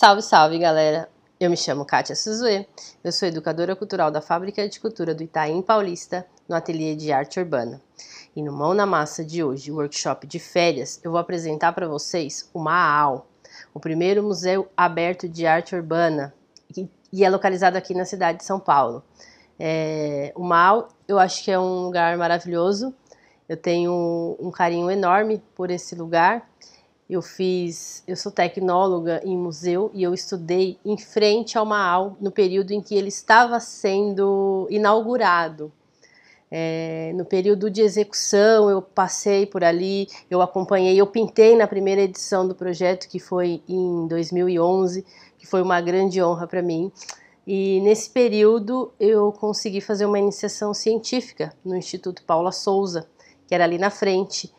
Salve, salve, galera! Eu me chamo Kátia Suzue, eu sou educadora cultural da Fábrica de Cultura do Itaim Paulista, no ateliê de arte urbana. E no Mão na Massa de hoje, workshop de férias, eu vou apresentar para vocês o MAAL, o primeiro museu aberto de arte urbana, e é localizado aqui na cidade de São Paulo. É, o MAAL, eu acho que é um lugar maravilhoso, eu tenho um carinho enorme por esse lugar, eu fiz, eu sou tecnóloga em museu e eu estudei em frente ao Maal no período em que ele estava sendo inaugurado. É, no período de execução, eu passei por ali, eu acompanhei, eu pintei na primeira edição do projeto, que foi em 2011, que foi uma grande honra para mim. E nesse período eu consegui fazer uma iniciação científica no Instituto Paula Souza, que era ali na frente.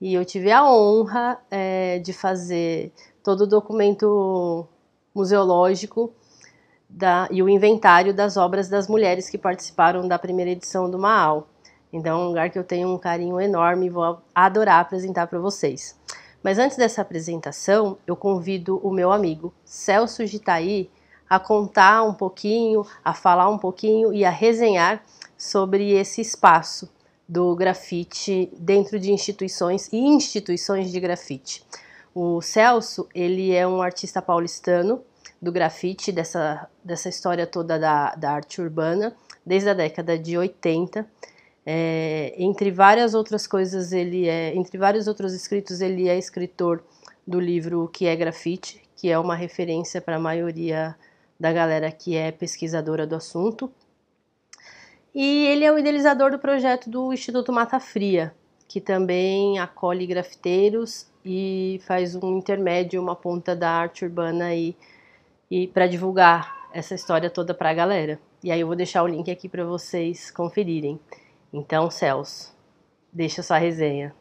E eu tive a honra é, de fazer todo o documento museológico da, e o inventário das obras das mulheres que participaram da primeira edição do Maal. Então, é um lugar que eu tenho um carinho enorme e vou adorar apresentar para vocês. Mas antes dessa apresentação, eu convido o meu amigo Celso Gitaí a contar um pouquinho, a falar um pouquinho e a resenhar sobre esse espaço do grafite dentro de instituições e instituições de grafite. O Celso, ele é um artista paulistano do grafite, dessa, dessa história toda da, da arte urbana, desde a década de 80. É, entre várias outras coisas, ele é, entre vários outros escritos, ele é escritor do livro O que é grafite, que é uma referência para a maioria da galera que é pesquisadora do assunto. E ele é o idealizador do projeto do Instituto Mata Fria, que também acolhe grafiteiros e faz um intermédio, uma ponta da arte urbana aí e para divulgar essa história toda para a galera. E aí eu vou deixar o link aqui para vocês conferirem. Então, Celso, deixa sua resenha.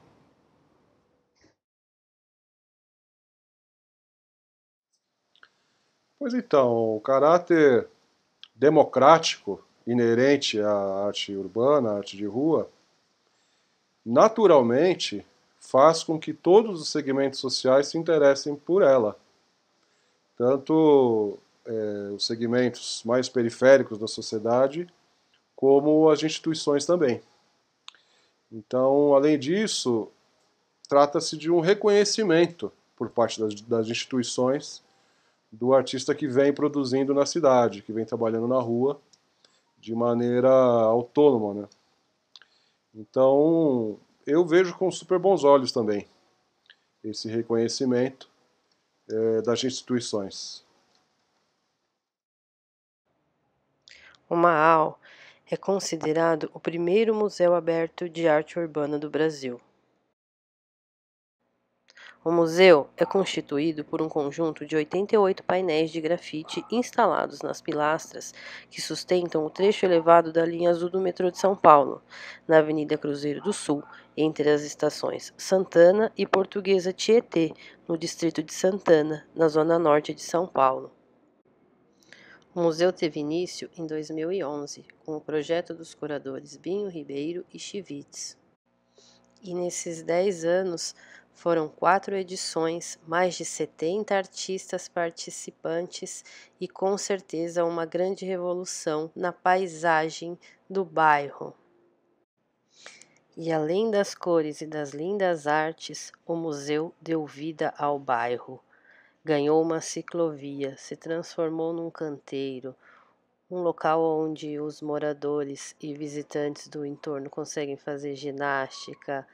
Pois então, o caráter democrático inerente à arte urbana, à arte de rua, naturalmente faz com que todos os segmentos sociais se interessem por ela. Tanto é, os segmentos mais periféricos da sociedade, como as instituições também. Então, além disso, trata-se de um reconhecimento por parte das, das instituições do artista que vem produzindo na cidade, que vem trabalhando na rua de maneira autônoma, né? Então, eu vejo com super bons olhos também esse reconhecimento é, das instituições. O Maal é considerado o primeiro museu aberto de arte urbana do Brasil. O museu é constituído por um conjunto de 88 painéis de grafite instalados nas pilastras que sustentam o trecho elevado da linha azul do metrô de São Paulo, na Avenida Cruzeiro do Sul, entre as estações Santana e Portuguesa Tietê, no distrito de Santana, na zona norte de São Paulo. O museu teve início em 2011 com o projeto dos curadores Binho Ribeiro e Chivites, E nesses 10 anos foram quatro edições, mais de 70 artistas participantes e com certeza uma grande revolução na paisagem do bairro. E além das cores e das lindas artes, o museu deu vida ao bairro. Ganhou uma ciclovia, se transformou num canteiro, um local onde os moradores e visitantes do entorno conseguem fazer ginástica,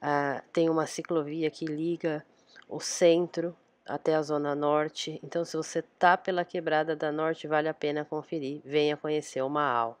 ah, tem uma ciclovia que liga o centro até a zona norte. Então, se você tá pela quebrada da norte, vale a pena conferir. Venha conhecer o Maal.